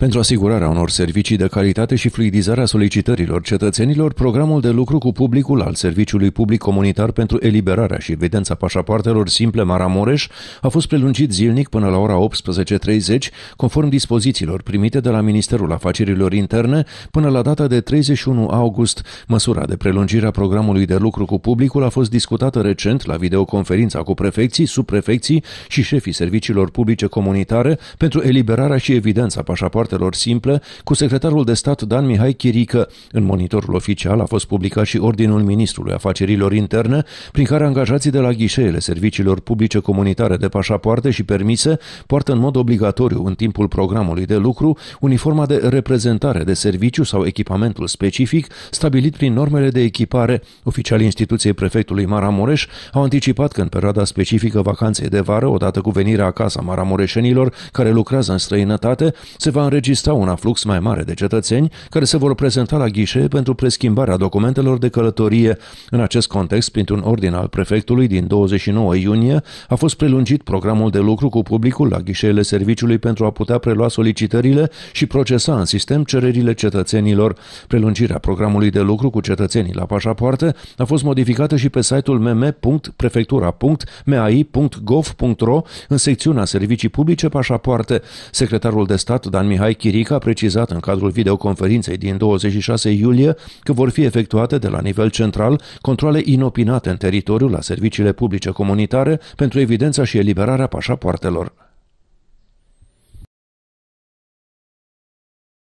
Pentru asigurarea unor servicii de calitate și fluidizarea solicitărilor cetățenilor, programul de lucru cu publicul al Serviciului Public Comunitar pentru Eliberarea și Evidența Pașapoartelor Simple Maramureș a fost prelungit zilnic până la ora 18.30, conform dispozițiilor primite de la Ministerul Afacerilor Interne până la data de 31 august. Măsura de prelungire a programului de lucru cu publicul a fost discutată recent la videoconferința cu prefecții, subprefecții și șefii serviciilor publice comunitare pentru eliberarea și evidența pașapoartelor rapoartelor simple cu secretarul de stat Dan Mihai Chirică. În monitorul oficial a fost publicat și ordinul ministrului afacerilor interne, prin care angajații de la ghișeele serviciilor publice comunitare de pașapoarte și permise poartă în mod obligatoriu în timpul programului de lucru uniforma de reprezentare de serviciu sau echipamentul specific stabilit prin normele de echipare. Oficialii instituției prefectului Maramureș au anticipat că în perioada specifică vacanței de vară, odată cu venirea acasă a maramureșenilor care lucrează în străinătate, se va înregistra înregistra un aflux mai mare de cetățeni care se vor prezenta la ghișe pentru preschimbarea documentelor de călătorie. În acest context, printr-un ordin al prefectului din 29 iunie, a fost prelungit programul de lucru cu publicul la ghișeele serviciului pentru a putea prelua solicitările și procesa în sistem cererile cetățenilor. Prelungirea programului de lucru cu cetățenii la pașapoarte a fost modificată și pe site-ul mm.prefectura.mai.gov.ro în secțiunea Servicii Publice Pașapoarte. Secretarul de stat Dan Mihai Mihai Chiric a precizat în cadrul videoconferinței din 26 iulie că vor fi efectuate de la nivel central controle inopinate în teritoriu la serviciile publice comunitare pentru evidența și eliberarea pașapoartelor.